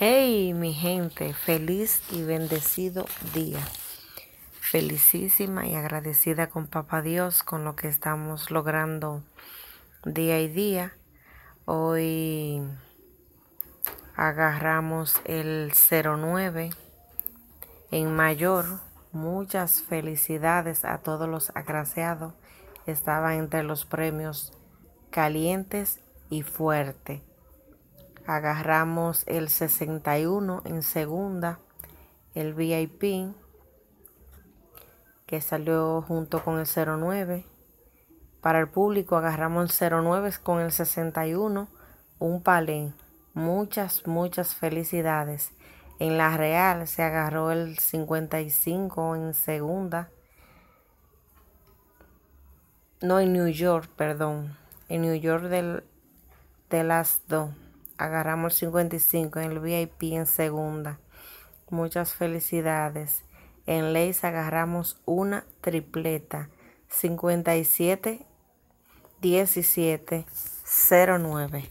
Hey mi gente, feliz y bendecido día. Felicísima y agradecida con Papá Dios con lo que estamos logrando día y día. Hoy agarramos el 09 en mayor. Muchas felicidades a todos los agraciados. Estaba entre los premios calientes y fuerte agarramos el 61 en segunda, el VIP que salió junto con el 09. Para el público agarramos el 09 con el 61, un palé. Muchas, muchas felicidades. En la Real se agarró el 55 en segunda. No, en New York, perdón. En New York del, de las dos agarramos el 55 en el VIP en segunda. Muchas felicidades. En Leis agarramos una tripleta. 57 17 09.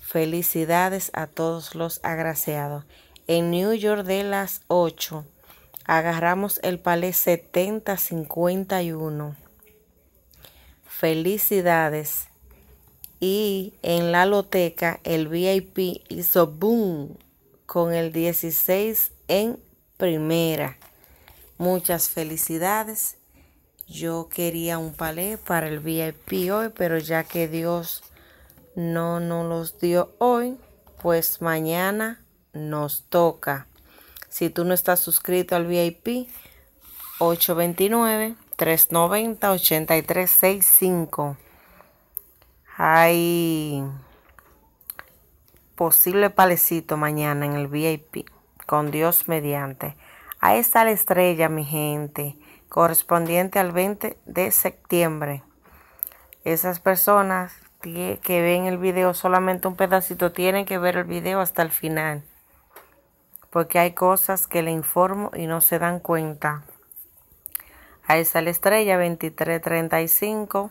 Felicidades a todos los agraciados. En New York de las 8 agarramos el palé 70 51. Felicidades. Y en la loteca el VIP hizo boom con el 16 en primera. Muchas felicidades. Yo quería un palé para el VIP hoy, pero ya que Dios no nos los dio hoy, pues mañana nos toca. Si tú no estás suscrito al VIP, 829 390 8365. Hay posible palecito mañana en el VIP, con Dios mediante. Ahí está la estrella, mi gente, correspondiente al 20 de septiembre. Esas personas que ven el video solamente un pedacito tienen que ver el video hasta el final. Porque hay cosas que le informo y no se dan cuenta. Ahí está la estrella 2335.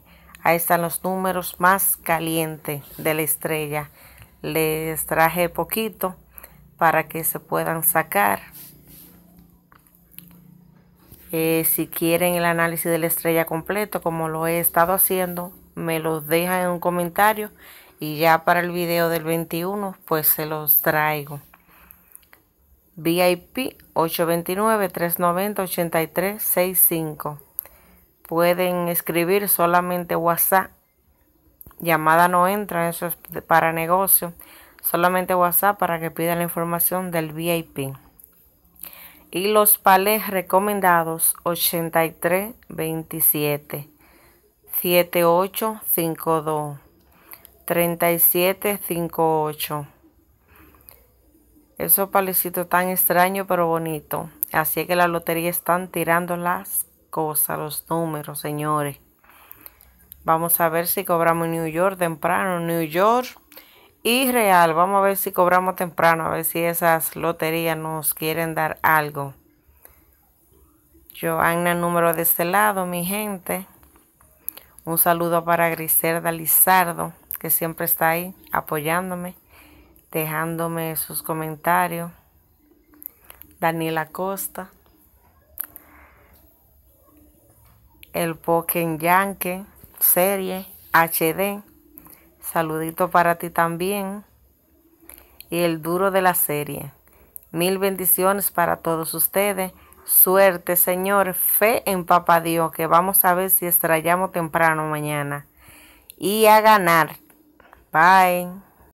Ahí están los números más calientes de la estrella. Les traje poquito para que se puedan sacar. Eh, si quieren el análisis de la estrella completo, como lo he estado haciendo, me los dejan en un comentario y ya para el video del 21 pues se los traigo. VIP 829 390 8365 pueden escribir solamente WhatsApp. Llamada no entra, eso es para negocio. Solamente WhatsApp para que pida la información del VIP. Y los palés recomendados 8327 7852 3758. Esos palecitos tan extraños pero bonito Así que la lotería están tirando las cosa los números, señores. Vamos a ver si cobramos New York temprano, New York y Real. Vamos a ver si cobramos temprano, a ver si esas loterías nos quieren dar algo. yo Joanna, número de este lado, mi gente. Un saludo para Griselda Lizardo, que siempre está ahí apoyándome, dejándome sus comentarios. Daniela Costa. el Pokémon Yankee, serie HD. Saludito para ti también. Y el duro de la serie. Mil bendiciones para todos ustedes. Suerte, Señor. Fe en Papá Dios, que vamos a ver si estrellamos temprano mañana. Y a ganar. Bye.